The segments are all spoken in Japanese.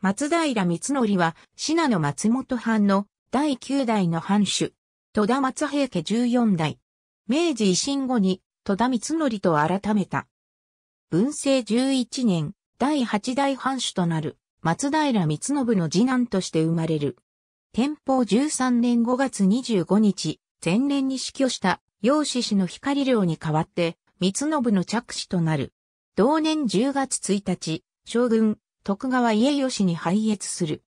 松平光則は、信濃松本藩の第9代の藩主、戸田松平家14代。明治維新後に戸田光則と改めた。文政11年、第8代藩主となる松平光信の次男として生まれる。天保13年5月25日、前年に死去した養子氏の光領に代わって、光信の着手となる。同年10月1日、将軍、徳川家康に拝謁する。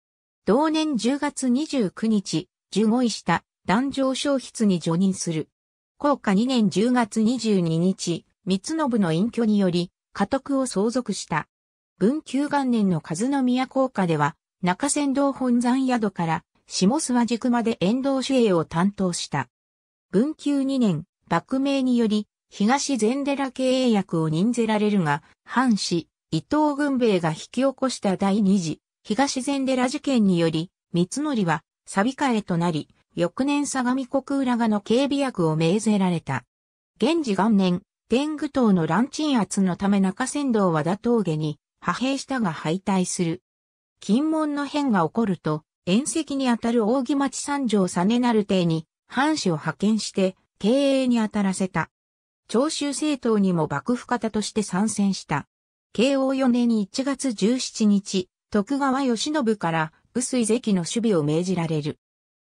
同年10月29日、15位した壇上消筆に除任する。高下2年10月22日、三信の隠居により、家督を相続した。文久元年の和宮高下では、中仙道本山宿から下諏訪宿まで沿道守衛を担当した。文久2年、幕名により、東禅寺経営役を任ぜられるが、藩士、伊藤軍兵衛が引き起こした第二次東禅寺事件により、三則は、サビえとなり、翌年相模国浦賀の警備役を命ぜられた。現時元年、天狗島の乱鎮圧のため中山道和田峠に、派兵したが敗退する。金門の変が起こると、遠石にあたる扇町三条実なる邸に、藩士を派遣して、経営に当たらせた。長州政党にも幕府方として参戦した。慶応4年1月17日、徳川義信から薄井関の守備を命じられる。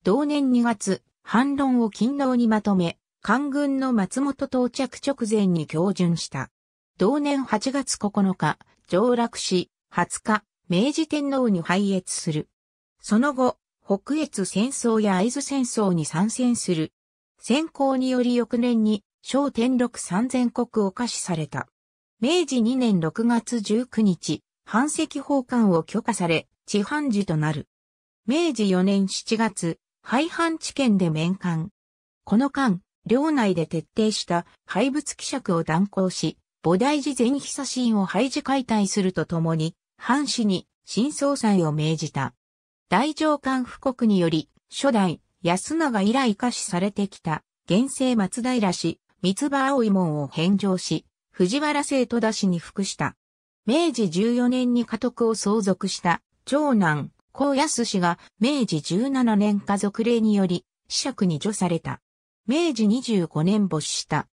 同年2月、反論を勤労にまとめ、官軍の松本到着直前に教順した。同年8月9日、上洛し、20日、明治天皇に敗越する。その後、北越戦争や合津戦争に参戦する。戦功により翌年に、小天禄三千国を下視された。明治2年6月19日、藩籍奉還を許可され、地藩寺となる。明治4年7月、廃藩置県で免官。この間、領内で徹底した廃仏希釈を断行し、菩提寺全久神を廃寺解体するとともに、藩士に新総裁を命じた。大上官布告により、初代、安永以来下死されてきた、現世松平氏、三葉葵門を返上し、藤原生戸田氏に服した。明治14年に家督を相続した長男、高安氏が明治17年家族令により、子爵に除された。明治25年没した。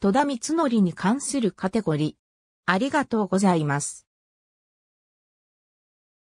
戸田光則に関するカテゴリー。ありがとうございます。